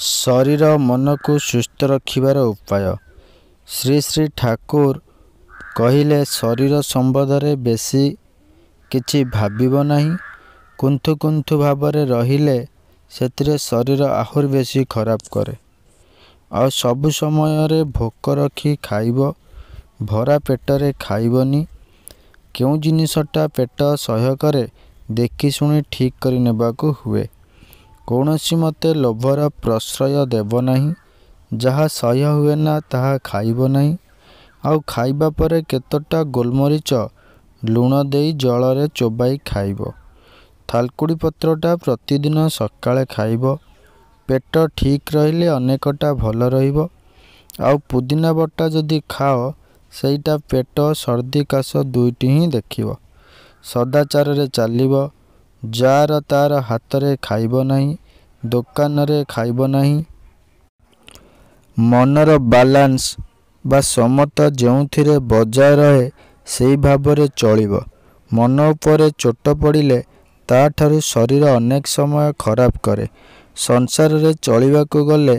ଶରୀର ମନକୁ ସୁସ୍ଥ ରଖିବାର ଉପାୟ ଶ୍ରୀ ଶ୍ରୀ ଠାକୁର କହିଲେ ଶରୀର ସମ୍ବନ୍ଧରେ ବେଶୀ କିଛି ଭାବିବ ନାହିଁ କୁନ୍ଥୁ କୁନ୍ଥୁ ଭାବରେ ରହିଲେ ସେଥିରେ ଶରୀର ଆହୁରି ବେଶୀ ଖରାପ କରେ ଆଉ ସବୁ ସମୟରେ ଭୋକ ରଖି ଖାଇବ ଭରା ପେଟରେ ଖାଇବନି କେଉଁ ଜିନିଷଟା ପେଟ ସହ୍ୟ କରେ ଦେଖି ଶୁଣି ଠିକ୍ କରିନେବାକୁ ହୁଏ କୌଣସି ମତେ ଲୋଭର ପ୍ରଶ୍ରୟ ଦେବ ନାହିଁ ଯାହା ସହ୍ୟ ହୁଏ ନା ତାହା ଖାଇବ ନାହିଁ ଆଉ ଖାଇବା ପରେ କେତେଟା ଗୋଲମରିଚ ଲୁଣ ଦେଇ ଜଳରେ ଚୋବାଇ ଖାଇବ ଥାଲକୁଡ଼ି ପତ୍ରଟା ପ୍ରତିଦିନ ସକାଳେ ଖାଇବ ପେଟ ଠିକ୍ ରହିଲେ ଅନେକଟା ଭଲ ରହିବ ଆଉ ପୁଦିନା ବଟା ଯଦି ଖାଅ ସେଇଟା ପେଟ ସର୍ଦ୍ଦି କାଶ ଦୁଇଟି ହିଁ ଦେଖିବ ସଦାଚାରରେ ଚାଲିବ ଯାର ତାର ହାତରେ ଖାଇବ ନାହିଁ ଦୋକାନରେ ଖାଇବ ନାହିଁ ମନର ବାଲାନ୍ସ ବା ସମତ ଯେଉଁଥିରେ ବଜାୟ ରହେ ସେହି ଭାବରେ ଚଳିବ ମନ ଉପରେ ଚୋଟ ପଡ଼ିଲେ ତାଠାରୁ ଶରୀର ଅନେକ ସମୟ ଖରାପ କରେ ସଂସାରରେ ଚଳିବାକୁ ଗଲେ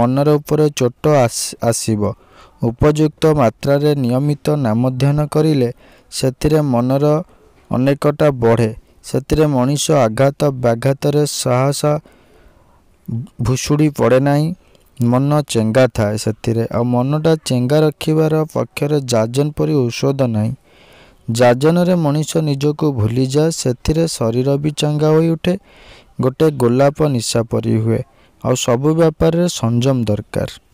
ମନର ଉପରେ ଚୋଟ ଆସିବ ଉପଯୁକ୍ତ ମାତ୍ରାରେ ନିୟମିତ ନାମଧ୍ୟାନ କରିଲେ ସେଥିରେ ମନର ଅନେକଟା ବଢ଼େ ସେଥିରେ ମଣିଷ ଆଘାତ ବ୍ୟାଘାତରେ ସାହସ ଭୁଷୁଡ଼ି ପଡ଼େ ନାହିଁ ମନ ଚେଙ୍ଗା ଥାଏ ସେଥିରେ ଆଉ ମନଟା ଚେଙ୍ଗା ରଖିବାର ପକ୍ଷରେ ଯାଜନ ପରି ଔଷଧ ନାହିଁ ଯାଜନରେ ମଣିଷ ନିଜକୁ ଭୁଲିଯାଏ ସେଥିରେ ଶରୀର ବି ଚାଙ୍ଗା ଉଠେ ଗୋଟେ ଗୋଲାପ ନିଶା ପରି ହୁଏ ଆଉ ସବୁ ବ୍ୟାପାରରେ ସଂଯମ ଦରକାର